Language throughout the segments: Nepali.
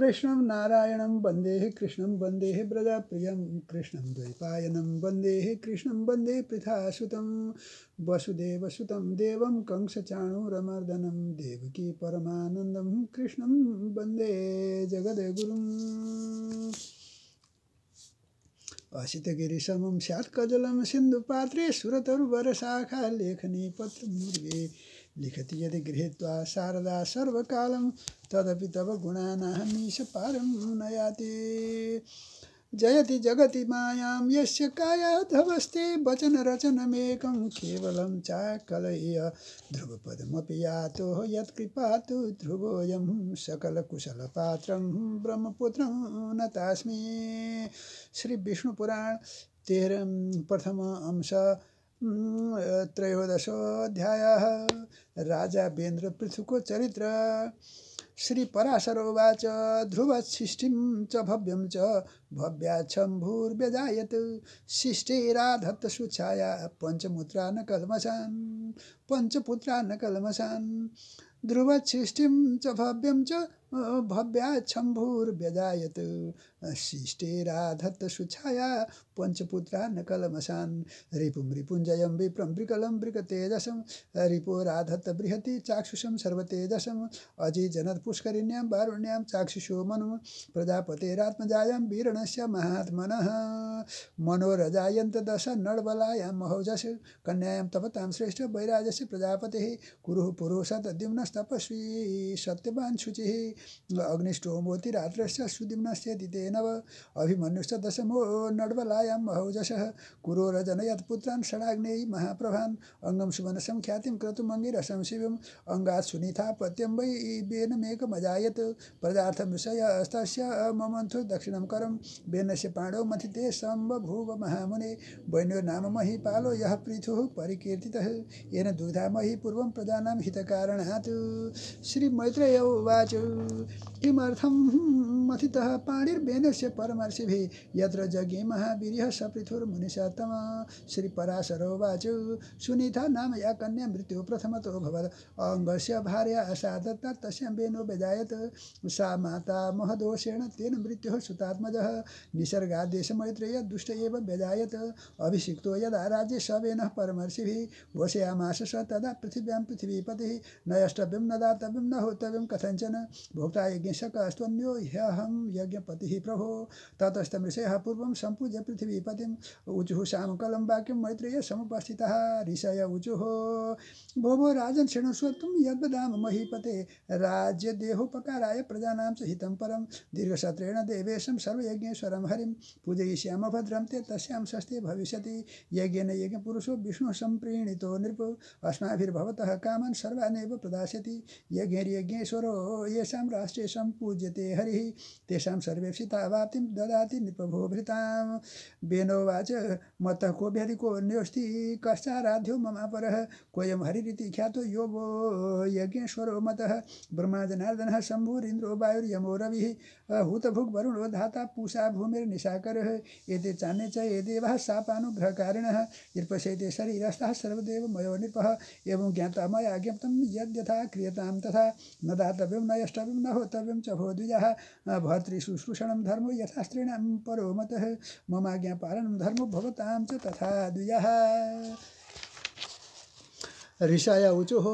कृष्णं नारायणं कृष्ण कृष्णं वन्देः ब्रजाप्रियं कृष्ण वंदे वन्देः कृष्णं वन्दे पृथासुतं वसुदेवसुत देवं कंसचाणूरमर्दनं देवकी परमानन्दं कृष्णं वन्दे जगद्गुरुम् असितगिरिसमं स्यात्कजलं सिन्धुपात्रे सुरतरुवरशाखा लेखनीपत्रमुर्गे लिखति यदि गृहीत्वा शारदा सर्वकालं तदपि तव गुणानाहमीश पारं नयाति जयति जगति मायां यस्य कायाधवस्ते वचनरचनमेकं केवलं चाकलय्य ध्रुवपदमपि यातो यत्कृपा तु ध्रुवोऽयं सकलकुशलपात्रं ब्रह्मपुत्रं न तास्मि श्रीविष्णुपुराण तेह्र प्रथम अंश त्रयोदशोऽध्यायः राजा वेन्द्रपृथुको चरित्र श्री पराशर ध्रुव ध्रुवशिष्टिं च भव्यम च भव्याच्छम्भूर्व्यजायत् शिष्टेराधत्त सुछाया पञ्चमुत्रा न कल्मषान् पञ्चपुत्रा न ध्रुव ध्रुवशिष्टिं च भव्यम च भव्या व्यदायत शिष्टे राधत्त सुछाया पञ्चपुत्रा नकलमसान् रिपुं रिपुञ्जयं विप्रं विकलं वृकतेजसं रिपो राधत्त बृहति चाक्षुषं सर्वतेजसम् अजिजनत्पुष्करिण्यां वारुण्यां चाक्षुषो मनु प्रजापतेरात्मजायां वीरणस्य महात्मनः मनोरजायन्त दश नडबलायां महौजस कन्यायां तपतां श्रेष्ठ वैराजस्य प्रजापतिः कुरुः पुरुषद्युम्नस्तपस्वी सत्यवान् शुचिः अग्निष्टोमोति रात्रस्य सुदिम्नस्यति नव अभिमन्युश्च दशमो नड्वलायां महौजसः कुरोरजनयत् पुत्रान् षडाग्नेयी महाप्रभान् अङ्गं सुवनसङ्ख्यातिं क्रतुम् अङ्गिरसं शिवम् अङ्गात् सुनिथा प्रत्यं मेक बेनमेकमजायत् प्रजार्थं विषय अस्तस्य ममन्थो दक्षिणं करं बेनस्य पाण्डौ मथिते सम्बभूव महामुने वैन्यो नाम पालो यः पृथुः परिकीर्तितः येन दुधामहि पूर्वं प्रजानां हितकारणात् श्रीमैत्रेय उवाच किमर्थं मथितः पाणिर्वेदस्य परमर्षिभिः यत्र जगे महावीर्यः स श्रीपराशरो श्रीपराशरोवाच सुनीता नाम या कन्या मृत्यु प्रथमतो भवत् अङ्गस्य भार्या असादत्ता तस्यां वेणो वेदायत सा माता महदोषेण तेन मृत्युः सुतात्मजः निसर्गादेशमैत्रेय दुष्ट एव वेदायत अभिषिक्तो यदा राज्ये सवेनः परमर्षिभिः घोषयामास स तदा पृथिव्यां पृथिवीपतिः न यष्टव्यं न दातव्यं न होतव्यं कथञ्चन भोक्ता यज्ञ कस्त्वन्यो ह्यहं यज्ञपति प्रभो पूर्व पूर्वं पृथ्वीपति ऊचु श्याम कलम वाक्यम मैत्रेय समुपस्थितः ऋषय ऊचु भो भो राजन शृणुष्व तुम यद्वदाम महीपते देहोपकाराय प्रजानां च हितं परम दीर्घशत्रेण देवेशं सर्वयज्ञेश्वरं हरिं पूजयिष्याम भद्रम ते तस्यां षष्ठे भविष्यति यज्ञ यज्ञपुरुषो विष्णु संप्रीणि नृप अस्माभिर्भवतः काम सर्वानेव प्रदाशति यज्ञैर्यज्ञेश्वरो येषां राष्ट्रेशं पूज्यते हरिः तेषां सर्वेप्सितावाप्तिं ददाति नृपभोभृतां बेनोवाच मतः कोऽभ्यधिकोऽन्योऽस्ति कश्चाराध्यो ममापरः कोऽयं हरिरिति ख्यातो यो वो यज्ञेश्वरो मतः ब्रह्मा जनार्दनः शम्भुरिन्द्रो वायुर्यमो रविः हूतभुग्वरुणो धाता पूषा भूमिर्निशाकरः एते चान्ये च ये देवः शापानुग्रहकारिणः शरीरस्थः सर्वदेव मयो नृपः एवं ज्ञाता मया ज्ञप्तं यद्यथा क्रियतां तथा न दातव्यं न यष्टव्यं न होतव्यं च भोद्विजः भर्तृशुश्रूषणं धर्मो यथा स्त्रीणां परो मतः ममाज्ञापालनं धर्मो तथा द्विजः ऋषय ऊचुः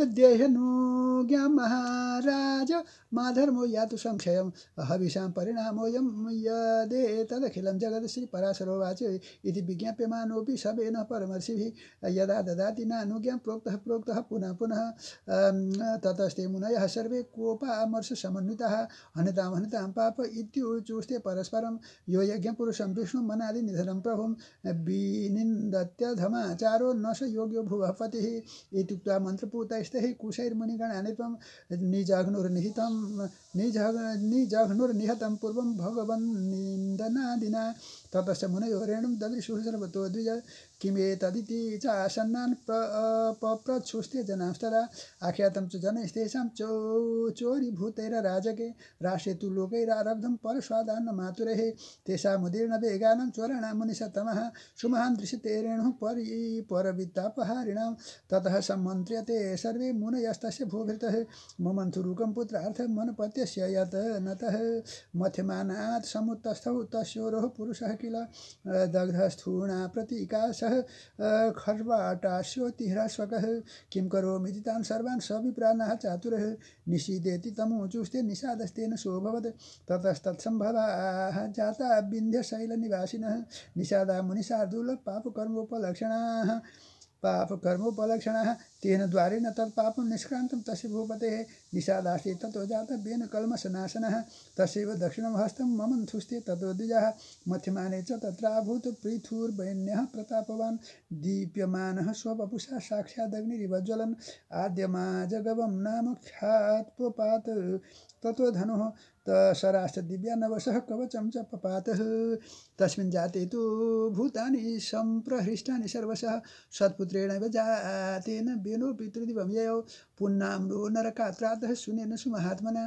देहनुज्ञा महाराज माधर्मो यातु संशयम हविषां परिणामोऽयं तदखिलं जगत् श्री वाच इति विज्ञाप्यमानोऽपि सवेन परमर्षिभिः यदा ददाति नानुज्ञां प्रोक्तः प्रोक्तः पुनः पुनः ततस्ते मुनयः सर्वे कोपामर्षसमन्विताः हनतां हनतां पाप इत्युचुस्ते परस्परं यो यज्ञपुरुषं विष्णुं मनादिनिधनं प्रभुं विनिन्दत्यधमाचारो न स योग्यो भुवः पतिः इत्युक्त्वा मन्त्रपूतैः ऐसे ही कुशैर मुनिगण निजघ निजाघ्नुर्निहितं निजाघ निजाघ्नुर्निहतं पूर्वं दिना ततश्च मुनयोरेणुं ददृशुसर्वतो द्विज किमेतदिति च आसन्नान् प पप्रच्छुस्ते जनांस्तदा आख्यातं च जनैस्तेषां चो राजके राशे तु लोकैरारब्धं परस्वादान्न मातुरेः तेषामुदीर्णवेगानां चोराणां मुनिशतमः सुमहान् रेणुः परि परवित्तापहारिणां ततः सम्मन्त्र्यते सर्वे मुनयस्तस्य भूभृतः ममन्थुरुकं पुत्रार्थं मनुपत्यस्य यत् नतः मथ्यमानात् समुत्तस्थौ तस्योरोः पुरुषः किल दग्धस्थूणाप्रतीकाशः खर्वाटाश्योति ह्रास्वकः किं करोमि तान् सर्वान् सविप्राणः चातुरः निषीदेति तमोचुस्ते निषादस्तेन सोऽभवत् ततस्तत्सम्भवाः जाता विन्ध्यशैलनिवासिनः निषादा मुनिशार्दूलपापकर्मोपलक्षणाः पापकर्मोपलक्षणाः तेन द्वारे न तत्पापम निष्क्रांतम तस्य भूपते निषादास्ते ततो जाता बेन कल्मशनाशनः तस्यैव दक्षिणं हस्तं ममन्थुस्ते ततो द्विजः मथ्यमाने च तत्राभूत् पृथुर्वैन्यः प्रतापवान् दीप्यमानः स्ववपुषा नाम ख्यात्वपात् ततो धनुः तसराश्च दिव्या नवशः कवचं च पपात तस्मिन् जाते तु भूतानि सम्प्रहृष्टानि सत्पुत्रेण जातेन येनो पितृदिवम पुन्नाम्रो नरकात्रातः सुनेन सुमहात्मना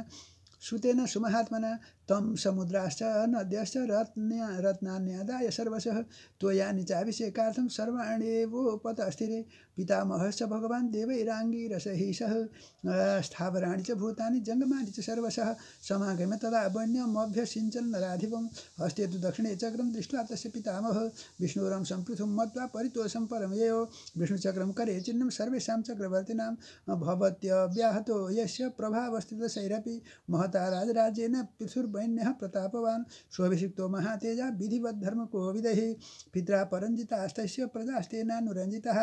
सुतेन सुमहात्मना तं समुद्राश्च नद्यश्च रत्न्या रत्नान्यादाय सर्वशः त्वयानि चाभिषेकार्थं सर्वाण्येवोपतस्थिरे पितामहश्च भगवान् देवैराङ्गीरसहि सह स्थावराणि च भूतानि जङ्गमानि च सर्वशः समागम्य तदा वन्यमभ्यसिञ्चन् राधिपं हस्ते तु दक्षिणे चक्रं दृष्ट्वा तस्य पितामह विष्णुरं सम्पृथुं मत्वा परितोषं परमयेव विष्णुचक्रं करे चिह्नं सर्वेषां चक्रवर्तिनां भवत्यव्याहतो यस्य प्रभावस्थितशैरपि महता राजराजेन पृथुर् वैण्यः प्रतापवान् स्वभिषिक्तो महातेजा विधिवद्धर्मकोविदैः पित्रा परञ्जितास्तस्य प्रजास्तेनानुरञ्जितः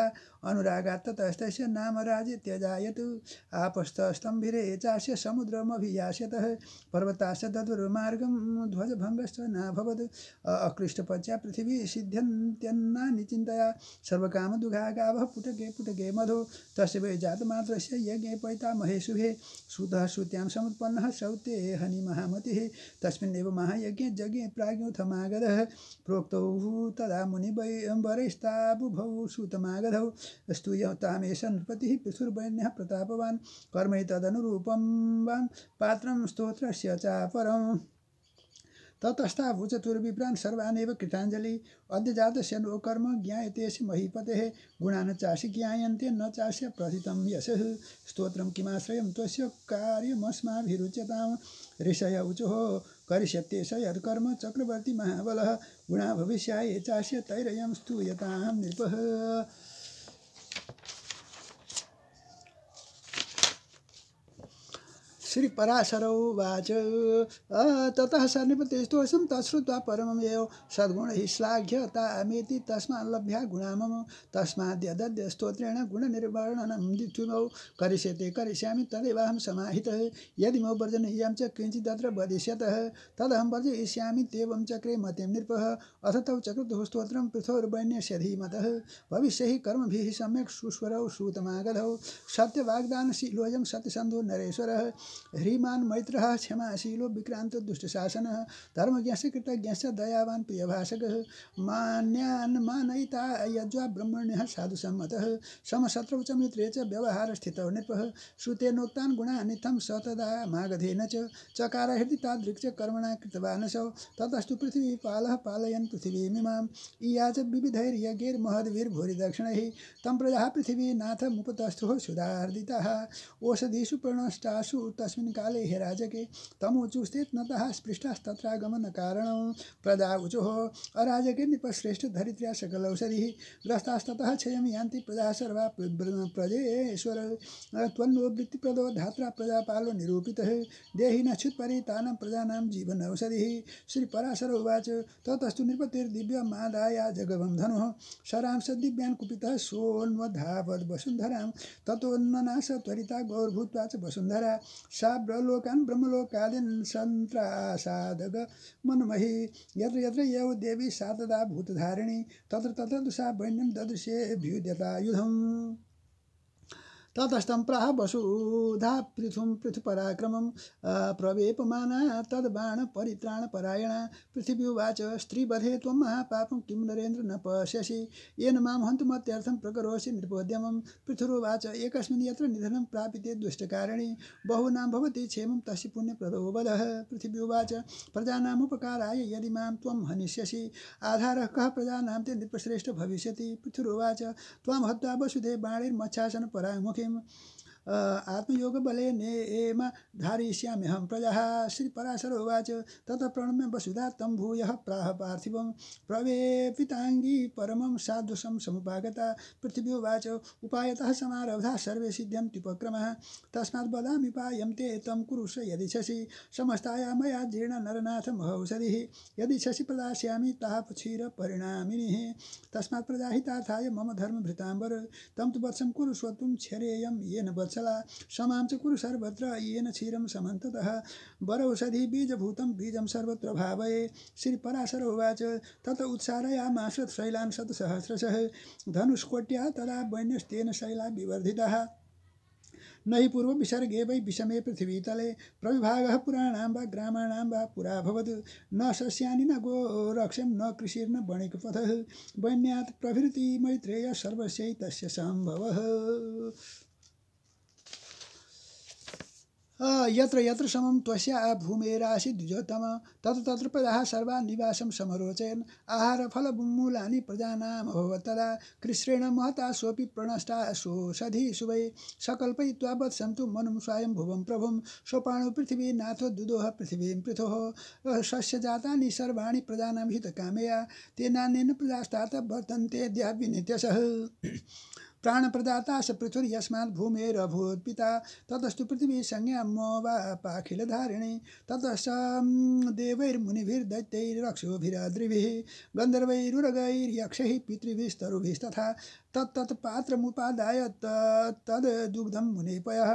अनुरागात्ततस्तस्य नामराजित्यजायत् आपस्तस्तम्भिरे एचास्य समुद्रमभियास्यतः पर्वताश्च दद्वरुमार्गं ध्वजभङ्गश्च नाभवत् अकृष्टपच्या पृथिवी सिद्ध्यन्त्यन्ना निचिन्तया सर्वकामदुघा गाव पुटके पुटके मधो तस्य वै जातमात्रस्य पैता महेशुभे सुतः श्रुत्यां समुत्पन्न श्रौते हनि महामतिः तस्मिन्नेव महायज्ञे यज्ञे प्राज्ञोथमागधः प्रोक्तौ तदा मुनिवै वरैस्ताबुभौ सुतमागधौ स्तूय तामेष नृपतिः पिसुर्वैन्यः प्रतापवान् कर्मै तदनुरूपं वान् पात्रं स्तोत्रस्य चापरम् ततस्ताभूचतुर्विप्रान् सर्वानेव कृताञ्जलि अद्य जातस्य नोकर्म ज्ञायतेऽसि महीपतेः गुणा न चासि ज्ञायन्ते न चास्य प्रथितं यशः स्तोत्रं किमाश्रयं त्वस्य कार्यमस्माभिरुच्यतां ऋषय ऊचुः करिष्यते स यत्कर्म चक्रवर्ती महाबलः गुणा भविष्याय चास्य तैरयं स्तूयतां नृपः श्रीपराशरौवाच ततः स निपतिस्तोषं तच्छ्रुत्वा परममेव सद्गुणैः श्लाघ्यतामेति तस्माल्लभ्या गुणामम तस्माद्यदद्य स्तोत्रेण गुणनिर्वर्णनं द्विमौ करिष्यते करिष्यामि तदेवाहं समाहितः यदि मौ वर्जनीयं च किञ्चिदत्र वदिष्यतः तदहं वर्जयिष्यामि तेवं चक्रे मतिं नृपः अथ तौ चक्रतुः स्तोत्रं पृथोर्वण्यस्य धीमतः भविष्यैः कर्मभिः सम्यक् सुस्वरौ श्रुतमागधौ सत्यवाग्दानशीलोऽयं सत्यसन्धो नरेश्वरः ह्रीमान मैत्र क्षमाशीलो विक्रांत ज्ञास कृत कृतज्ञ दयावान भाषक मान्यान मानयिता यज्वा ब्रह्मण्य साधु सम्मत समशत्रवच मित्रे च व्यवहार स्थित नृप श्रुतेनोत्तान गुणा निथम सतदा मागधेन च चकार हृदय तादृक् कर्मणा कृतवान सौ ततस्तु पाल पालयन पृथ्वीमीमा इया च विविधैर्यज्ञैर्महद्भिर्भूरिदक्षिण तम प्रजा पृथ्वीनाथ मुपतस्थु सुधारदिता ओषधीषु प्रणष्टासु तस्मिन् काले हे राजके तमोचुस्ते नतः स्पृष्टास्तत्रागमनकारणं प्रदावुचुः अराजके निपश्रेष्ठ धरित्र्या सकलौषधिः ग्रस्तास्ततः क्षयं यान्ति प्रजा सर्वा प्रजेश्वर त्वन्नो वृत्तिप्रदो धात्रा प्रजापालो निरूपितः देहि न तानां प्रजानां जीवनौषधिः श्रीपराशर उवाच ततस्तु नृपतिर्दिव्यमादाया जगवं धनुः शरांश दिव्यान् कुपितः सोऽन्वधावद् वसुन्धरां ततोन्मनाश त्वरिता गौरभूत्वा च वसुन्धरा सा ब्रलोकन ब्रह्मलोकादिन संत्रासादग मनमहि यत्र यत्र एव देवी सा भूतधारिणी तत्र तत्र सा वैण्यं ददृशे अभ्युद्यता युधम् ततस्तं प्राह वसुधा पृथुं पृथुपराक्रमं प्रवेपमाना तद्बाणपरित्राणपरायणा पृथिव्युवाच स्त्रीवधे त्वं महापापं किं नरेन्द्र न पश्यसि येन मां हन्तुमत्यर्थं प्रकरोषि नृपोद्यमं पृथुरुवाच एकस्मिन् यत्र निधनं प्राप्यते दुष्टकारिणी बहूनां भवति क्षेमं तस्य पुण्यप्रदो वधः उवाच प्रजानामुपकाराय यदि मां त्वं हनिष्यसि आधारः कः प्रजानां ते नृपश्रेष्ठ भविष्यति पृथुरुवाच त्वां हत्वा वसुधे बाणैर्मच्छासन परामुखी tema आत्मयोग बल ने एम श्री पराशर श्रीपराशरोवाच तत प्रणम्य वसुधा तम भूय प्राह पार्थिव प्रवेपिताङ्गी परम साधुसम समुपागता उवाच उपायतः समारब्धा सर्वे सिद्ध्यन्त्युपक्रमः तस्मा बलामि पायं ते तम कुरुष छसी समस्ताया जीर्ण नरनाथ मया प्रदायामी ता क्षीर तापक्षीरपरिणामिनिः तस्मा प्रजाहितार्थाय मम धर्म भृतांबर तम तो वत्सं कुरुष्व तुम क्षरेयं येन वत्स चला समां च कुरु सर्वत्र येन क्षीरं समन्ततः वरौषधि बीजभूतं बीजं सर्वत्र भावये श्रीपराशर उवाच तत उत्सारयामास शैलान् शतसहस्रशः धनुष्कोट्या तदा वैन्यस्तेन शैला विवर्धितः नहि पूर्व विसर्गे वै विषमे पृथ्वीतले प्रविभागः पुराणां वा ग्रामाणां वा भवत् न सस्यानि न गोरक्षं न कृषिर्न वणिकपथः वन्यात् प्रभृति मैत्रेय सर्वस्यै तस्य सम्भवः यत्र यत्र समं त्वस्या द्विजोत्तम तत्र तत्र पदाः सर्वान् निवासं समरोचयन् आहारफलमूलानि प्रजानामभवत् तदा कृष्णेण महता सोऽपि प्रणष्टा सोषधि सुवै सकल्पयित्वावत् सन्तु मनुं स्वायं भुवं प्रभुं सोपाणो पृथिवी नाथो दुदोह पृथिवीं पृथोः जातानि सर्वाणि प्रजानां हितकामया तेनान्येन प्रजास्तात् वर्तन्ते द्याविनित्यसः प्राणप्रदाता स पृथुर् यस्मात् भूमेरभूत् पिता ततस्तु पृथ्वी संज्ञा मोवापाखिलधारिणी ततः देवैर्मुनिभिर्दैत्यैरक्षुभिरद्रिभिः गन्धर्वैरुरगैर्यक्षैः पितृभिस्तरुभिस्तथा तत्तत्पात्रमुपादाय तद्दुग्धं मुनिपयः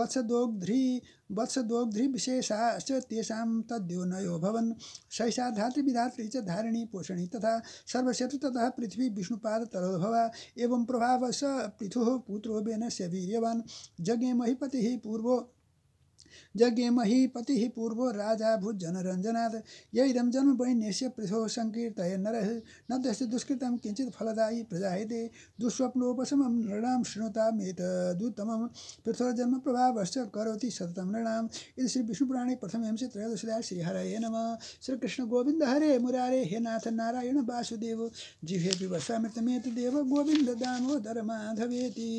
वत्सदोग्ध्री वत्सदोग्री तेषां तद्योनयो भवन् शैषा धातृविधात्री च धारिणी पोषणी तथा तथा पृथ्वी विष्णुपादतरोभवा एवं प्रभाव स पृथु पुत्रो वेनस्य वीर्यवान् जज्ञे महिपतिः पूर्वो यज्ञ मही पति पूर्वो राजा भूत जनरंजनाथ यदम जन्म वैन्यस्य पृथो संकीर्तय नर न तस्य दुष्कृत किंचित फलदायी प्रजाते दुस्वप्नोपशम नृणाम शृणुतामेतदुत्तम पृथोर्जन्म प्रभाव करोति सततम नृणाम इति श्री विष्णुपुराणे प्रथम हंसे त्रयोदशदाय श्री हरये नम श्री कृष्ण गोविंद हरे मुरारे हे नाथ नारायण वासुदेव जिहे विवसामृतमेत देव गोविंद दामोदर माधवेती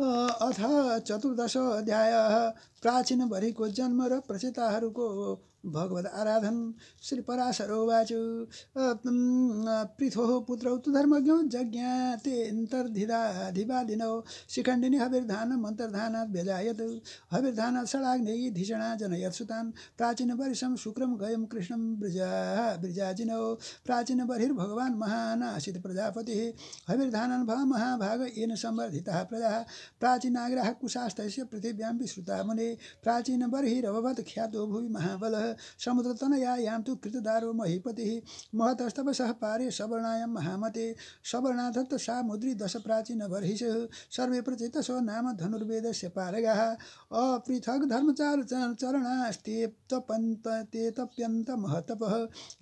अथ चतुर्दश अध्याय प्राचीनभरिको जन्म र प्रचेताहरूको भगवत आराधन श्री पराशरोवाच पृथो पुत्रौ तु धर्मज्ञौ जज्ञातेऽन्तर्धिदाधिवादिनौ शिखण्डिनी हविर्धानम् अन्तर्धानात् भेदायत् हविर्धानात् षडाग्नेयी धिषणा जनयत्सुतान् प्राचीनपरिशं शुक्रं गयं कृष्णं ब्रिजा ब्रिजाजिनौ प्राचीनबर्हिर्भगवान् महान् आसीत् प्रजापतिः हविर्धानान् भ महाभाग येन सम्वर्धिताः प्रजाः प्राचीनाग्रः कुशास्तस्य पृथिव्यां विश्रुता मुने प्राचीनबर्हिरभवत् ख्यातो भुवि महाबलः समुद्रतनया यां तु कृतदारो महीपतिः महतस्तपसः पारे सवर्णायां महामते सवर्णाधत्त सा दश प्राचीनबर्हिषः सर्वे प्रचेतसो नाम धनुर्वेदस्य पारगः अपृथक् धर्मचार चरणास्ते तप्यन्त महतपः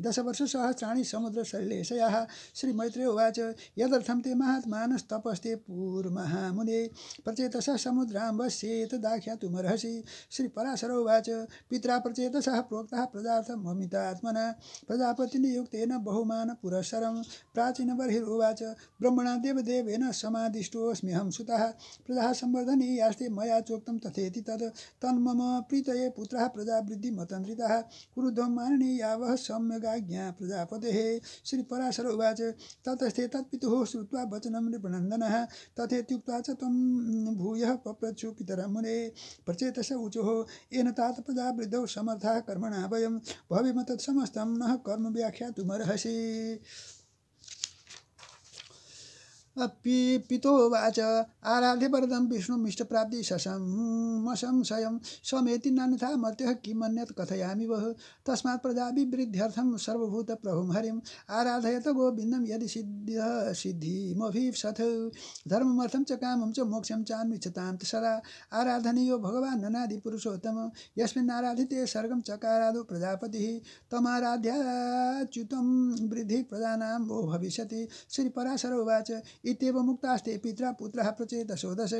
दशवर्षसहस्राणि समुद्रशैलेशयः श्रीमैत्रे उवाच यदर्थं ते महात्मानस्तपस्ते पूर्महामुने प्रचेतसः समुद्राम्बस्येत दाख्यातुमर्हसि श्रीपराशर उवाच पित्रा प्रचेतसः प्रोक्तः प्रजार्थमोमितात्मना प्रजापतिनियुक्तेन बहुमानपुरःसरं प्राचीनबर्हिरुवाच ब्रह्मणा देवदेवेन समादिष्टोऽस्म्यहं सुतः प्रजा संवर्धनीयास्ते मया चोक्तं तथेति तत् तन्मम प्रीतये पुत्रः कुरुद्व क्रुद्धं माननीयावः सम्यगाज्ञा प्रजापतेः श्रीपराशर उवाच ततस्थे तत्पितुः श्रुवा वचनं नृपनन्दनः तथेत्युक्त्वा च तं भूयः पप्रच्छुपितरमुने प्रचेतस ऊचुः येन तात प्रजावृद्धौ समर्थः कर्म कर्मणा वयं भविम तत्समस्तं नः कर्म व्याख्यातुमर्हसि पितोवाच आराध्यवरदं विष्णुमिष्टप्राप्ति शशं संशयं समेति नान्यथा मत्यः किमन्यत् कथयामि वः तस्मात् प्रजाभिवृद्ध्यर्थं सर्वभूतप्रभुं हरिम् आराधयत गोविन्दं यदि सिद्ध सिद्धिमभिसथ धर्ममर्थं च कामं च मोक्षं चान्विच्छतां सदा आराधनीयो भगवान् ननादिपुरुषोत्तम पुरुषोत्तम यस्मिन् आराधिते सर्गं चकाराधो प्रजापतिः तमाराध्याच्युतं वृद्धि प्रजानां वो भविष्यति श्रीपराशर उवाच मुक्तास्ते पित्रा पुत्रः प्रचेतसो दश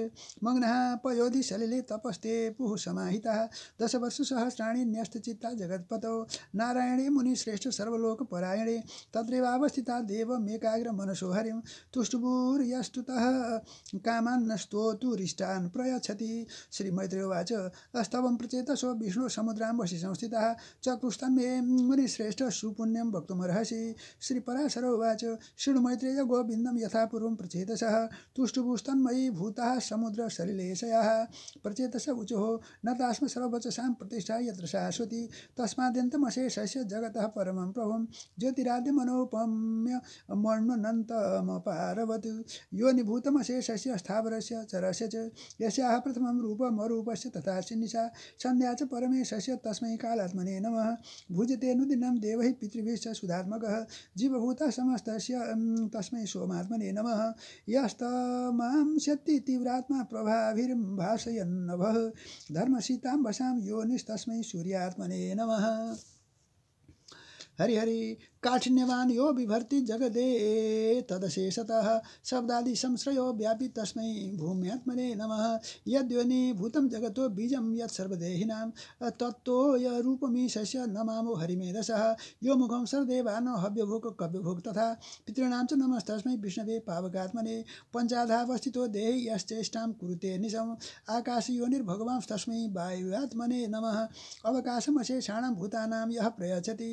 मग्नः पयोधि सलिले तपस्ते पुः समाहितः दशवर्षसहस्राणि न्यस्तचित्ता जगत्पतौ नारायणे मुनिश्रेष्ठ सर्वलोकपरायणे तत्रैवावस्थिता देवमेकाग्रमनसो हरिं तुष्टुभूर्यस्तुतः कामान्नस्तोतुरिष्टान् प्रयच्छति श्रीमैत्रेवाच अस्तवं प्रचेतसो विष्णुसमुद्रां वसि संस्थितः चक्रुस्तम्भे मुनिश्रेष्ठ सुपुण्यं वक्तुमर्हसि श्रीपराशर उवाच शृणुमैत्रेय गोविन्दं यथा प्रचेतसः तुष्टुपुस्तन्मयी भूतः समुद्रसलिलेशयः प्रचेतस उचुः न तास्म सर्ववचसां प्रतिष्ठा यत्र शाश्वती तस्माद्यन्तमशेषस्य जगतः परमं प्रभुं ज्योतिरादिमनोपम्य मण्वनन्तमपारवत् योनिभूतमशेषस्य स्थावरस्य चरस्य च यस्याः प्रथमं रूपमरूपस्य तथा निशा सन्ध्या च परमेशस्य तस्मै कालात्मने नमः भुजते नुदिनं देवैः पितृभिश्च सुधात्मकः जीवभूतः समस्तस्य तस्मै सोमात्मने नमः यस्ता मां शक्ति तीव्रात्मा प्रभाभिर्भाषयन्नभः धर्मसीतां वसां योनिस्तस्मै सूर्यात्मने नमः हरिहरि काठिन्यवान यो विभर्ति जगदे तदशेषतः शब्दादि संश्रयो व्यापी तस्मै भूम्यात्मने नमः यद्योनि भूतं जगतो बीजं सर्वदेहिनां तत्तो यरूपमीशस्य नमामो हरिमेधसः यो मुखं सर्वदेवान् हव्यभोग कव्यभोग तथा पितृणां च नमस्तस्मै विष्णवे पावकात्मने पञ्चाधावस्थितो देहि यश्चेष्टां कुरुते निशम् आकाशयोनिर्भगवान् तस्मै वायुयात्मने नमः अवकाशमशेषाणां भूतानां यः प्रयच्छति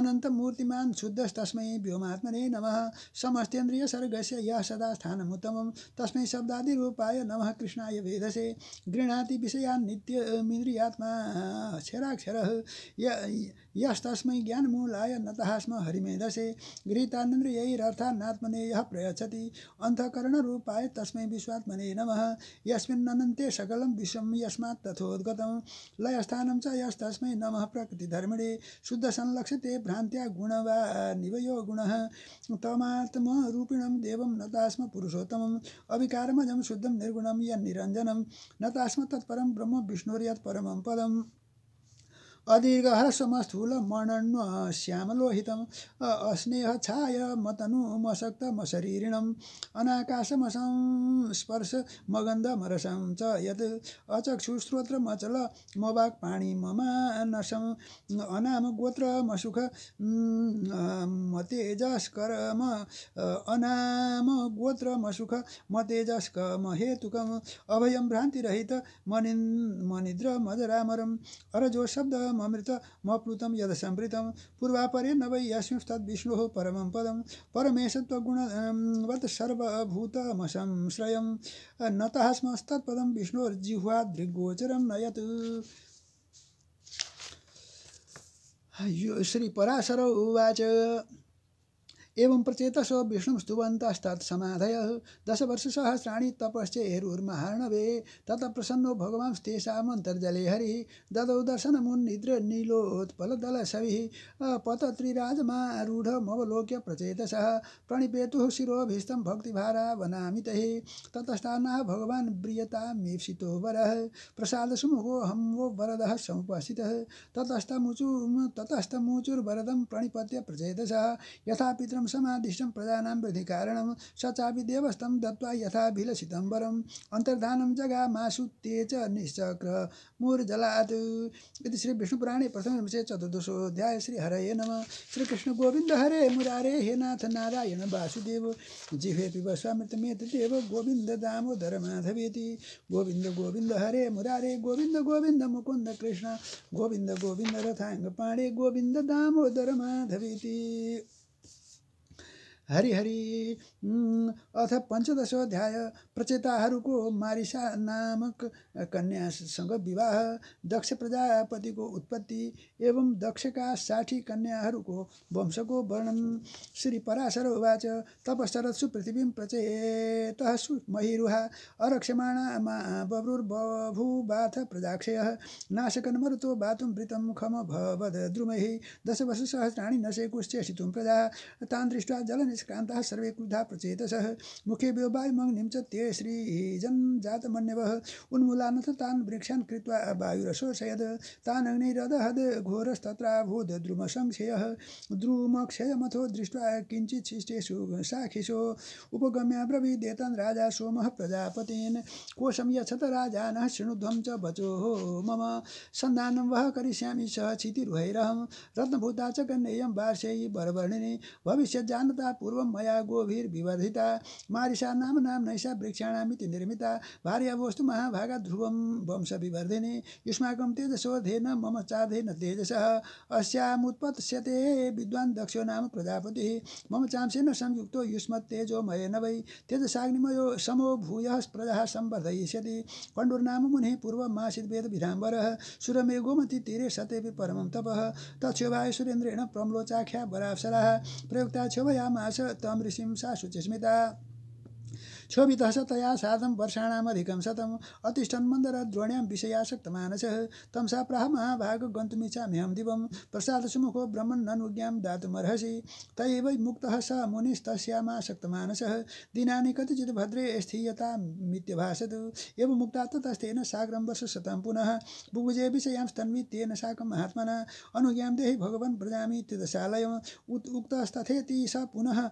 अनन्तमूर्तिमान् शुद्धस्तस्मै व्योमात्मने नमः समस्तेन्द्रिय सर्गस्य यः सदा स्थानमुत्तमं तस्मै शब्दादिरूपाय नमः कृष्णाय वेदसे गृह्णाति विषयान् नित्यमिन्द्रियात्मा क्षराक्षरः य यस्तस्मै ज्ञानमूलाय नतः स्म हरिमेधसे गृहीतानिन्द्रियैरर्थान्नात्मने यः प्रयच्छति अन्तःकरणरूपाय तस्मै विश्वात्मने नमः यस्मिन्नन्ते सकलं विश्वं यस्मात् तथोद्गतं लयस्थानं च यस्तस्मै नमः प्रकृतिधर्मिणे शुद्धसंलक्षिते भ्रान्त्या गुणवा निवयो गुण तमात्मूपिण देव न तास्म पुरुषोत्तम अविकारमजं शुद्धं निर्गुणं यंजनम न तास्म तत्परम ब्रह्म परम पदम अदीर्घः समस्थूलमणन्वश्यामलोहितम् अस्नेहच्छायमतनुमसक्तमशरीरिणम् मगन्ध स्पर्शमगन्धमरसं च यत् म सुख अनामगोत्रमसुख तेजस्क अनामगोत्रमसुख मतेजस्कमहेतुकम् अभयम भ्रान्तिरहित मनिन् मनिद्र मजरामरम् अरजो शब्द ममृत मप्लुतं यदसंभृतं पूर्वापरे न वै यस्मिंस्तद् विष्णु परम पदम परमेश त्वगुणवत् अं, सर्वभूतमसंश्रयं नतः स्मस्तत्पदं विष्णोर्जिह्वादृग्गोचरं नयत् श्रीपराशर उवाच एवं विष्णु विष्णुं दशवर्षसहस्राणि तपश्च हेरुर्महार्णवे ततः प्रसन्नो भगवांस्तेषामन्तर्जले हरिः ददौ दर्शनमुन्निद्र नीलोत्पलदलसविः पतत्रिराजमारूढमवलोक्य प्रचेतसः प्रणिपेतुः शिरोभीष्टं भक्तिभारा वनामि तहि ततस्तान्नः भगवान् ब्रियतामीप्सितो वरः प्रसादसुमुखो हं वो वरदः समुपस्थितः ततस्तमुचु ततस्तमुचुर्वरदं प्रणिपत्य प्रचेतसः यथा तेषां समादिष्टं प्रजानां प्रधिकारणं स चापि देवस्तं दत्त्वा यथाभिलषितं वरम् अन्तर्धानं जगामाशु ते च निश्चक्र मूर्जलात् इति श्रीविष्णुपुराणे प्रथमविषये चतुर्दशोऽध्याय श्रीहरये नमः श्रीकृष्णगोविन्द हरे मुरारे हे नाथ नारायण वासुदेव जिहेऽपि पिबस्वामृतमेत देव गोविन्द दामोदर माधवेति गोविन्द गोविन्द हरे मुरारे गोविन्द गोविन्द मुकुन्द कृष्ण गोविन्द गोविन्द रथाङ्गपाणे गोविन्द दामोदर माधवेति हरिहरि अथ पञ्चदश अध्याय प्रचेताहरूको मारिसा नामक कन्यासँग विवाह दक्ष प्रजापतिको उत्पत्ति एवं दक्षका साठी कन्याहरूको वंशको वर्णन श्री पराशर उवाच तपसरत्सु पृथ्वीं प्रचेतः सुमहिरुहा महिरुहा अरक्षमाणामा बभ्रुर्बभूबाथ नाशकन मरुतो बातुं वृतं खम भवद द्रुमहि दशवशसहस्राणि नशेकुश्चेषितुं प्रजा तान् दृष्ट्वा जलन निष्क्रान्ताः सर्वे क्रुधा प्रचेतसः मुखे व्योवायुमग्निं च ते श्री जात जातमन्यवः उन्मूलानथ तान् वृक्षान् कृत्वा वायुरशोषयद तान् अग्निरदहद घोरस्तत्राभूद द्रुमसंशयः द्रुमक्षयमथो दृष्ट्वा किञ्चित् शिष्टेषु साखिषो उपगम्य ब्रवीदेतन् राजा सोमः प्रजापतीन् कोशं यच्छत राजानः शृणुध्वं च वचोः मम सन्धानं वः करिष्यामि सह क्षितिर्वैरहं रत्नभूता च कन्येयं वार्षेयी वरवर्णिनी भविष्यज्जानता पूर्व मया गोभिर्विवर्धिता मारिषा नाम नाम नैषा वृक्षाणामिति निर्मिता भार्यावस्तु महाभागा ध्रुवं वंशविवर्धिनी युष्माकं तेजसोधेन मम चाधेन तेजसः अस्यामुत्पत्स्यते विद्वान् दक्षो नाम प्रजापतिः मम चांसेन संयुक्तो युष्मत्तेजोमयेन वै तेजसाग्निमयो समो भूयः प्रजः संवर्धयिष्यति पण्डुर्नाम मुनिः सुरमे गोमति तीरे सतेऽपि परमं तपः तत्क्षोभाय सुरेन्द्रेण प्रम्लोचाख्या बराप्सराः प्रयुक्ता क्षोभयामास तम ऋषि सा शुचिस्मिता क्षोभितः स तया साधं वर्षाणामधिकं शतम् द्रोण्याम विषयासक्तमानसः मानस तमसा प्राह महाभाग प्रसाद सुमुखो प्रसादसुमुखो ननुज्ञाम दातुमर्हसि तयैव मुक्तः स मानस दिनानि कतिचित् भद्रे मित्यभाषत एव मुक्ता ततस्तेन साग्रं शतं पुनः बुभुजे विषयां स्तन्वि तेन साकं महात्मना अनुज्ञां देहि भगवन् प्रजामि त्रिदशालयम् उत् उक्तस्तथेति स पुनः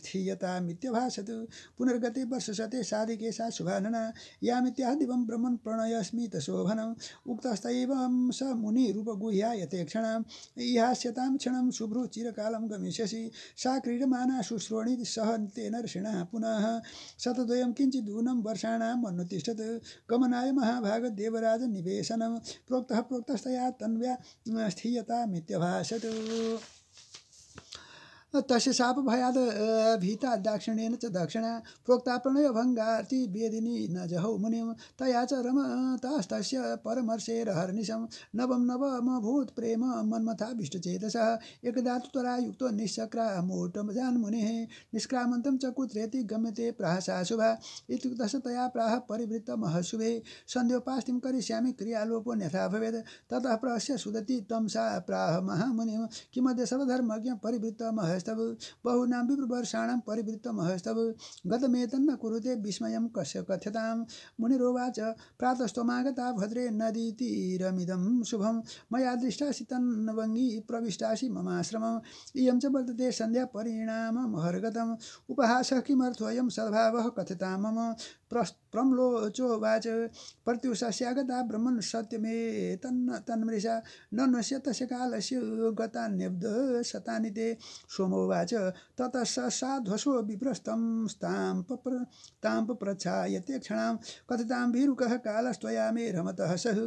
स्थियतामित्यभाषत पुनः पुनर्गते वर्षसते साधिकेशा शुभानना यामित्यादिवं ब्रह्मन् प्रणयस्मितशोभनम् उक्तस्तैवं स मुनिरूपगुह्या यथेक्षणां इहास्यतां क्षणं शुभ्रो चिरकालं गमिष्यसि सा क्रीडमाना शुश्रोणि सह ते पुनः पुनः शतद्वयं किञ्चिदूनं वर्षाणाम् अनुतिष्ठत् गमनाय महाभागदेवराजनिवेशनं प्रोक्तः प्रोक्तस्तया तन्व्या स्थीयतामित्यभाषत् तस्य भयाद भीता दाक्षिण्येन च दक्षिणा प्रोक्ता भङ्गार्ति वेदिनी न जहौ मुनिं तया च रमतास्तस्य परमर्षेरहर्निशं नवं नवमभूत् प्रेम मन्मथाभीष्टचेतसः एकदा तु त्वरा युक्तो निःसक्रामोटमजान्मुनिः निष्क्रामन्तं च कुत्रेति गम्यते प्राहसा शुभ इत्युक्तस्य तया प्राह परिवृत्तमहशुभे सन्ध्योपास्तिं करिष्यामि क्रियालोपो न्यथा भवेत् ततः प्रहस्य सुदति तं सा प्राह महामुनिं किमद्य सर्वधर्मज्ञ परिवृत्तमहशु हस्तव बहूनां विप्रवर्षाणां परिवृत्तम हस्तव गतमेतन्न कुरुते विस्मयं कस्य कथ्यतां मुनिरोवाच प्रातस्त्वमागता भद्रे नदीतीरमिदं शुभं मया दृष्टासि तन्वङ्गी प्रविष्टासि ममाश्रमम् इयं च वर्तते सन्ध्यापरिणामं हर्गतम् उपहासः किमर्थोऽयं सद्भावः कथ्यतां मम प्रस् प्रम्लोचोवाच प्रत्युषस्यागता ब्रह्मन् सत्यमे तन्न तन्मृषा न नश्य तस्य कालस्य गतान्यब्धशतानि ते सोम तत स साध्वसो विभ्रस्तं स्तां पप्र तां पप्रच्छायते क्षणां कथितां भीरुकः कालस्त्वया मे रमतः सः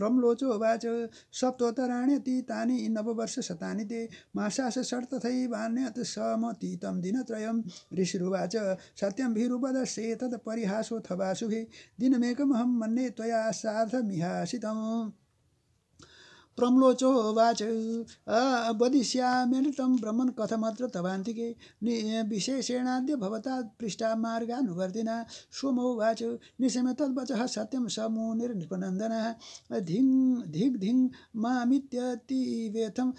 प्रम्लोचोवाच नववर्ष नववर्षशतानि ते मासास षट् तथैवान्यत् समतीतं दिनत्रयं ऋषिरुवाच सत्यं भीरुपदस्येतत् परिहासोऽथवा शुभे दिनमेकमहं मन्ये त्वया सार्धमिहासितम् प्रम्लोचोवाच वदिष्याम्यनुतं ब्रह्मन् कथमत्र तवान्तिके विशेषेणाद्य भवता पृष्ठा मार्गानुवर्तिना सोमोवाच निशम तद्वच सत्यम स धिंग धिग धिंग धिङ् मामित्यतिवेथं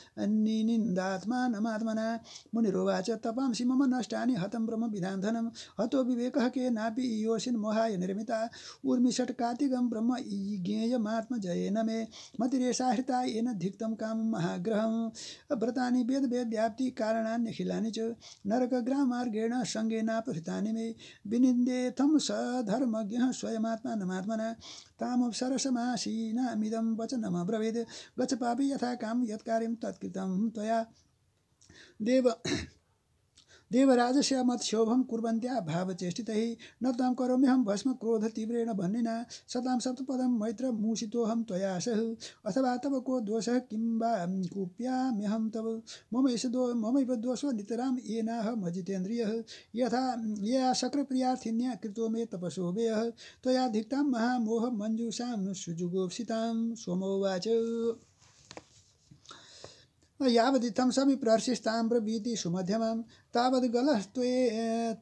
निनिन्दात्मानमात्मना मुनिरोवाच तपांसि मम नष्टानि हत ब्रह्म विधान्धनं हतो विवेक के नापि योषिन् मोहाय निर्मिता उर्मिषट् कातिगं ब्रह्म ज्ञेयमात्मजयेन मे मतिरेषा हृता येन धिक्तं कामं महाग्रहं व्रतानि वेदवेद्याप्तिकारणान्यखिलानि च नरकग्रामार्गेण सङ्गेनापहृतानि मे विनिन्देथं सधर्मज्ञः स्वयमात्मानमात्मना तामवसरसमासीनामिदं वचनमब्रवीद् गच्छ पापी यथा काम यत्कार्यं तत्कृतं त्वया देव देवराजस्य शोभम कुर्वन्त्या भावचेष्टितै न तां करोमि भस्म क्रोध तीव्रेण भन्निना सतां सप्तपदम मैत्र मूषितोऽहं सह अथवा तव को दोषः वा कुप्याम्यहं तव मम एष दो ममैव दोषो नितरां येनाह मजितेन्द्रियः यथा यया शक्रप्रियार्थिन्या कृतो मे तपसो व्ययः महामोह महामोहमञ्जूषां सुजुगोप्सितां सोमोवाच यावदित्थं सविप्रर्षिष्टाम्रभीति सुमध्यमं गलत्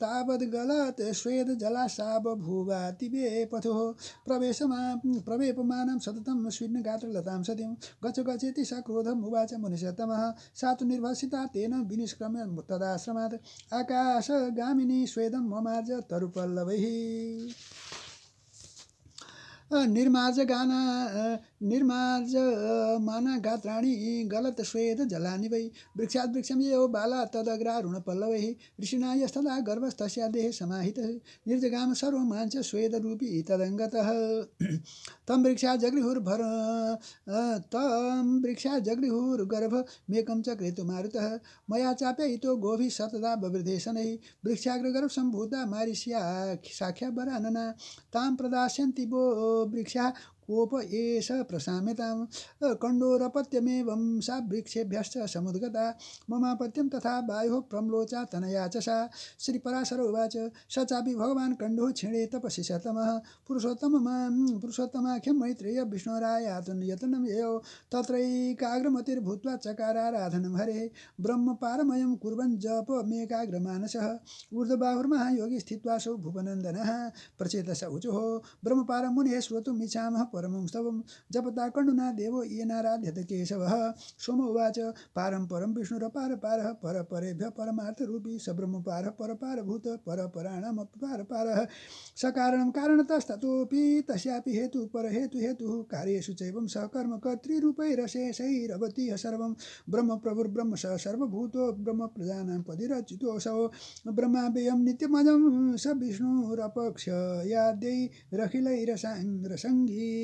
तावद्गलात् श्वेतजलाशाबभूवातिबे पथुः प्रवेशमा प्रवेपमानं सततं स्विन्नगात्रलतां सतीं गच गचेति स उवाच मुनिषत्तमः सा तु निर्भसिता तेन विनिष्क्रम्य तदाश्रमात् आकाशगामिनी स्वेदं ममार्ज तरुपल्लवैः निर्माज गाना निर्माज माना गात्राणी गलत श्वेत जलानि वै वृक्षात वृक्षं ये बाला तदग्रा ऋषिना यस्तदा गर्भस्तस्या देह समाहित निर्जगाम स्वेद रूपी तदङ्गत तं वृक्षा भर तं वृक्षा मेकम च मारुत मया चाप्ययितो गोभी सतदा वृक्षाग्र गर्भ सम्भूता मारिष्या साख्या वरानना तां प्रदास्यन्ति बो वृक्षा कोप एष प्रशाम्यतां कण्डोरपत्यमेवं सा वृक्षेभ्यश्च समुद्गता ममापत्यं तथा वायुः प्रम्लोचा तनया च सा श्रीपराशर उवाच स चापि भगवान् कण्डुः क्षीणे तपसि शतमः पुरुषोत्तम पुरुषोत्तमाख्यं मैत्रेय विष्णुरायातन यतनं ययो तत्रैकाग्रमतिर्भूत्वा चकाराराधनं हरे ब्रह्मपारमयं कुर्वन् जपमेकाग्रमानसः ऊर्ध्वबाहुर्महायोगी स्थित्वा सौ भुवनन्दनः प्रचेतस ऊचुः मुनिः श्रोतुमिच्छामः परमंस्तवं जपताकण्डुनादेव येनाराध्यत केशवः सोम उवाच पारं परं विष्णुरपारपारः परपरेभ्यः परमार्थरूपी सब्रह्मपारः परपारभूत परपराणामपि पार सकारणं कारणतस्ततोऽपि तस्यापि हेतु परहेतुहेतुः कार्येषु चैवं सकर्मकर्तृरूपैरशेषैरवति सर्वं ब्रह्मप्रभुर्ब्रह्म स सर्वभूतो ब्रह्मप्रजानां पदिरच्युतोऽसौ ब्रह्माव्ययं नित्यमजं स विष्णुरपक्ष याद्यै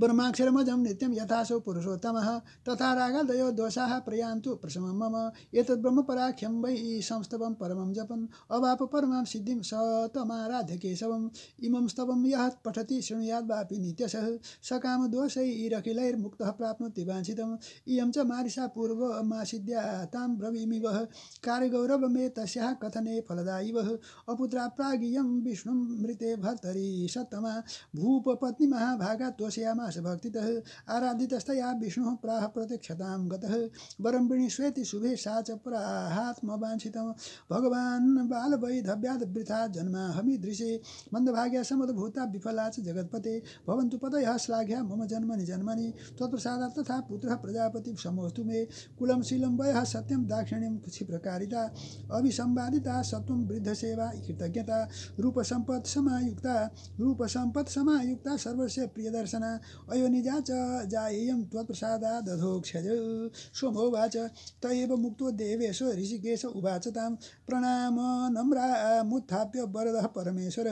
ब्रह्माक्षरमजं नित्यं यथा पुरुषोत्तमः तथा दयो दोषाः प्रयान्तु प्रशमं मम एतद् ब्रह्मपराख्यं वै संस्तवं परमं जपन् अवाप परमां सिद्धिं स तमाराध्य केशवम् इमं स्तवं यः पठति वापि नित्यशः ईरखिलैर्मुक्तः प्राप्नोति वाञ्छितम् इयं च मारिषा पूर्वमासिद्या तां ब्रवीमिव मे तस्याः कथने फलदायिवः अपुत्रा प्रागियं विष्णुं मृते भर्तरी सत्तमा भूपपत्नी महाभागा तोषयामा भासभक्तितः आराधितस्तया विष्णु प्राह प्रतीक्षतां गतः वरम्बिणी श्वेति शुभे सा च प्राहात्मवाञ्छितं भगवान् बालवैधव्याद् वृथा हमी दृशे मंदभाग्य समूता विफला च जगतपते भवन्तु पतयः श्लाघ्या मम जन्मनि जन्मनि तत्प्रसाद तथा पुत्र प्रजापति समोऽस्तु मे कुलम शीलम वय सत्यम दाक्षिण्यं क्षिप्रकारिता सत्व वृद्ध वृद्धसेवा कृतज्ञता रूपसम्पत्समायुक्ता रूपसम्पत्समायुक्ता सर्वस्य प्रियदर्शना अयो निजाच जायेयं त्वत्प्रसादादधोक्षज सोमोवाच त तैव मुक्तो देवेश ऋषिकेश उवाच तां प्रणाम मुत्थाप्य वरद परमेश्वर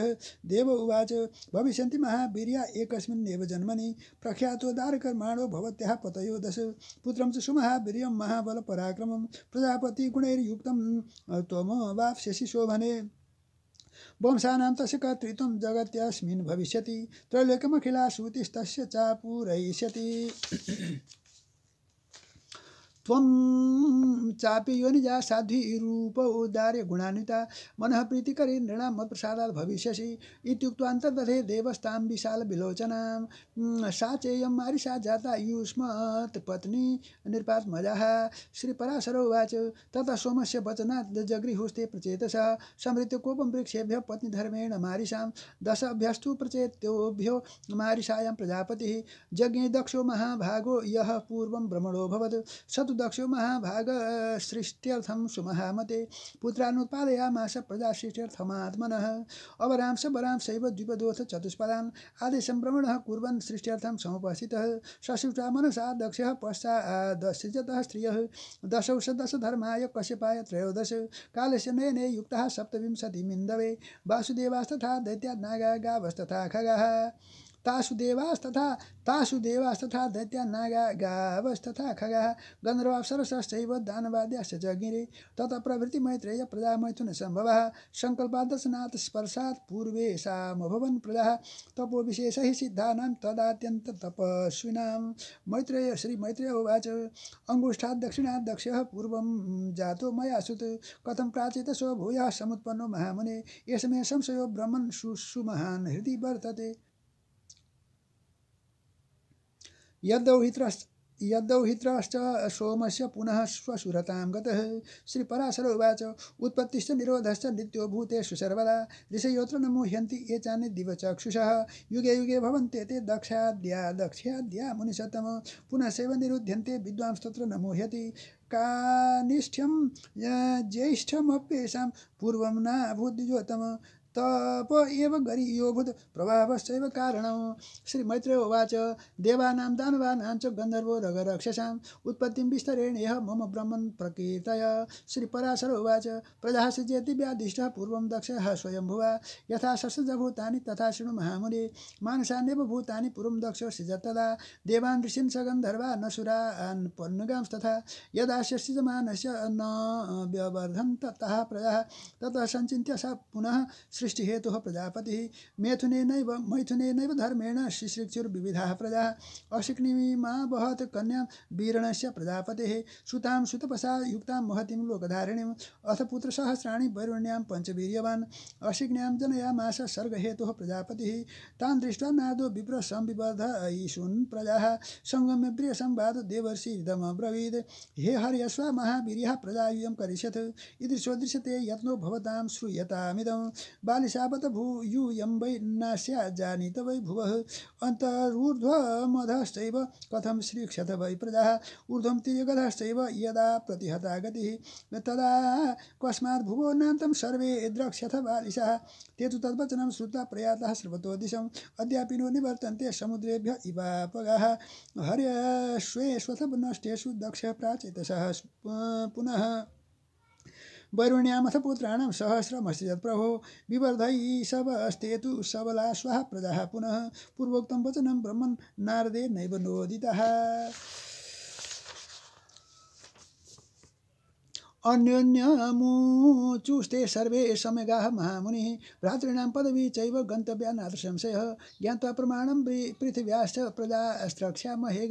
देव उवाच भविष्यन्ति महावीर्या एकस्मिन्नेव जन्मनि प्रख्यातो दारकर्माणो भवत्याः पतयो दश पुत्रं च सुमहावीर्यं महाबलपराक्रमं प्रजापतिगुणैर्युक्तं वाप्स्यसि शोभने वंशानां तस्य कर्तृत्वं जगत्यस्मिन् भविष्यति त्रैलोक्यमखिला श्रुतिस्तस्य त्वं चापि योनिजा रूप उदार्य गुणान्विता मनः प्रीतिकरी नृणाम् प्रसादात् अंतर्दे देवस्ता विशाल विलोचना सा चेय मारिषा जाता युष्मत पत्नी निर्पात्मजः श्रीपराशर उवाच सोम से वचना जगृहुस्ते समृत्य समृत्यकोपं वृक्षेभ्य पत्नीधर्मेण मरीषा दशभ्यस्तु प्रचेतभ्यो मरीषाया प्रजापति यज्ञे दक्षो महाभागो यः पूर्वं स सत् दक्ष महाभाग महाभागसृष्ट्यर्थं सुमहामते पुत्रानुत्पादयामास प्रजासृष्ट्यर्थमात्मनः अवरांश वरांशैव द्विपदोऽथ चतुष्पदाम् आदिसम्भ्रमणः कुर्वन् सृष्ट्यर्थं समुपस्थितः सशुचा मनसा दक्षः पश्चादसृजतः स्त्रियः दशौ सदशधर्माय कश्यपाय त्रयोदश कालस्य नयने युक्तः सप्तविंशतिमिन्दवे वासुदेवास्तथा दैत्या गावस्तथा खगः तासु देवास्तथा तासु देवास्तथा दैत्य नागा गावस्तथा खगा गन्धर्वाप्सरसश्चैव दानवाद्याश्च च गिरे तथा मैत्रेय प्रजा मैथुन सम्भवः सङ्कल्पादशनात् स्पर्शात् पूर्वे सामभवन् प्रजा हि सिद्धानां तपस्विनां मैत्रेय श्रीमैत्रेय उवाच अङ्गुष्ठात् दक्षिणात् दक्षः पूर्वं जातो मया सुत कथं प्राचित सो समुत्पन्नो महामुने यस्मै संशयो ब्रह्मन् सुसुमहान् हृदि वर्तते यद्दौहित्रश्च हित्राष्ट सोमस्य पुनः स्वसुरतां गतः श्रीपराशर उवाच उत्पत्तिश्च निरोधश्च नित्यो भूतेषु सर्वदा ऋषयोत्र न मुह्यन्ति ये चान्य दिवचक्षुषः युगे युगे भवन्ते ते दक्षाद्या दक्ष्याद्या मुनिशतम पुनः सेव निरुध्यन्ते विद्वांस्तत्र न मुह्यति कानिष्ठ्यं ज्येष्ठमप्येषां पूर्वं नाभूद्विजोतम तप एव गरी यो भूत प्रभावश्चैव श्री मैत्र उवाच देवानां दानवानां च गन्धर्वो रगरक्षसां उत्पत्तिं विस्तरेण यः मम ब्रह्मन् प्रकीर्तय पराशर उवाच प्रजासि चेति व्याधिष्ठः पूर्वं दक्षः स्वयंभुवा यथा ससजभूतानि तथा शृणु महामुनि मानसान्येव भूतानि पूर्वं दक्षो सृजतदा देवान् ऋषिन् सगन्धर्वा नसुरान् पन्नुगांस्तथा यदास्यसि यदा सृजमानस्य न व्यवर्धन्त ततः प्रजा ततः सञ्चिन्त्य स पुनः सृष्टिहेतुः प्रजापति मेथुन मैथुन धर्मेण शिश्रिक्षुर्विविधाः प्रजाः अशिक्णीमा कन्या वीरण से प्रजापति सुता सुतपसा युक्ता महतीम लोकधारिणी अथ सहस्राणी वैरुण्यां पञ्चवीर्यवान् अशिक्ण्यां जनयामास सर्गहेतु प्रजापति तान् दृष्ट्वा नादो विप्र संविबध प्रिय संवाद देवर्षि प्रियसंवाद ब्रवीद हे हर्यस्व महावीर्यः प्रजायुयं करिष्यत् इति शोदृश्यते यत्नो भवतां श्रूयतामिदं बालिशापत भूयूयं वै न स्याजानीत वै भुवः कथम श्री श्रीक्षत वै प्रजा ऊर्ध्वं तिर्यगधश्चैव यदा प्रतिहता गतिः तदा कस्मात् भुवो नान्तं सर्वे द्रक्ष्यथ बालिशः ते तु तद्वचनं श्रुत्वा प्रयातः सर्वतो दिशम् अद्यापि नो निवर्तन्ते समुद्रेभ्य इवापगाः हर्यश्वेष्वथ नष्टेषु दक्षः प्राचेतसः पुनः वरुण्यामथ पुत्राणां सहस्रमस्ति प्रभो विवर्धयी सब अस्तेतु सबला स्वाहा प्रजाः पुनः पूर्वोक्तं वचनं ब्रह्मन् नारदे नैव नोदितः चुस्ते सर्वे समगाः महामुनि भ्रातॄणां पदवी चैव ज्ञाता प्रमाण संशयः प्रजा प्रमाणं पृथिव्याश्च प्रजास्त्रक्ष्यामहे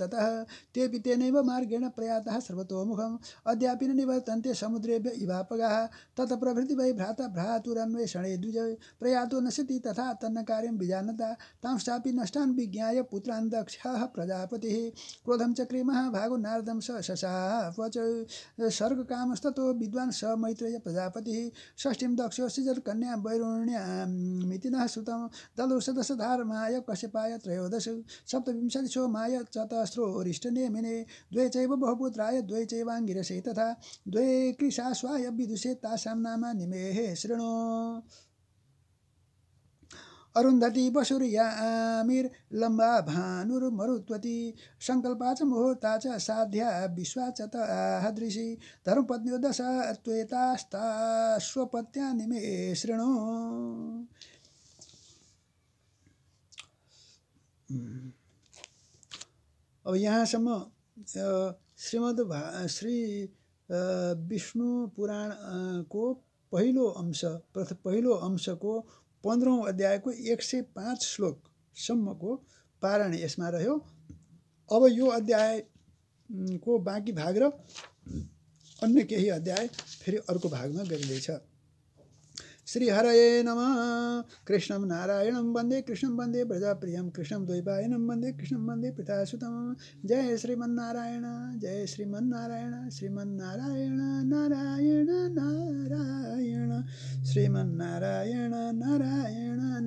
ततः तेऽपि तेनैव मार्गेण प्रयातः सर्वतोमुखम् अद्यापि न निवर्तन्ते समुद्रेभ्य इवापगाः तत् प्रभृतिवै भ्राता भ्रातुरन्वेषणे द्विज प्रयातो नश्यति तथा तन्न कार्यं विजानता तांश्चापि नष्टान् विज्ञाय पुत्रान् दक्षः प्रजापतिः क्रोधं चक्रे महाभागो नारदं स सर्ग कामस्तो विद्वान् स मैत्रेय प्रजापतिः दक्ष सिजर कन्या वैरुण्यामितिनः श्रुतं धार माय कश्यपाय त्रयोदश सो माय चतस्रोरिष्टनेमिने द्वे चैव बहुपुत्राय द्वे चैवाङ्गिरसे तथा द्वे कृशास्वाय विदुषे तासां नाम निमेहे शृणु अरुन्धती या आमिर लम्बा भानुर मरुत्वती सङ्कल्पाच मुहुर्ताच साध्या विश्वाचत आहादृषि धर्मपत्न्यो दश त्वेतास्ता स्वपत्या निमेशृणु अब यहाँसम्म श्रीमद् भा श्री विष्णु पुराणको पहिलो अंश प्रथ पहिलो अंशको पन्ध्रौँ अध्यायको एक सय पाँच श्लोकसम्मको पारण यसमा रह्यो अब यो अध्यायको बाँकी भाग र अन्य केही अध्याय फेरि अर्को भागमा गरिँदैछ श्रीहरये नमः कृष्णं नारायणं वन्दे कृष्णं वन्दे प्रजाप्रियं कृष्णं द्वैपायनं वन्दे कृष्णं वन्दे पितासुतमं जय श्रीमन्नारायण जय श्रीमन्नारायण श्रीमन्नारायण नारायण नारायण श्रीमन्नारायण नारायण नारायण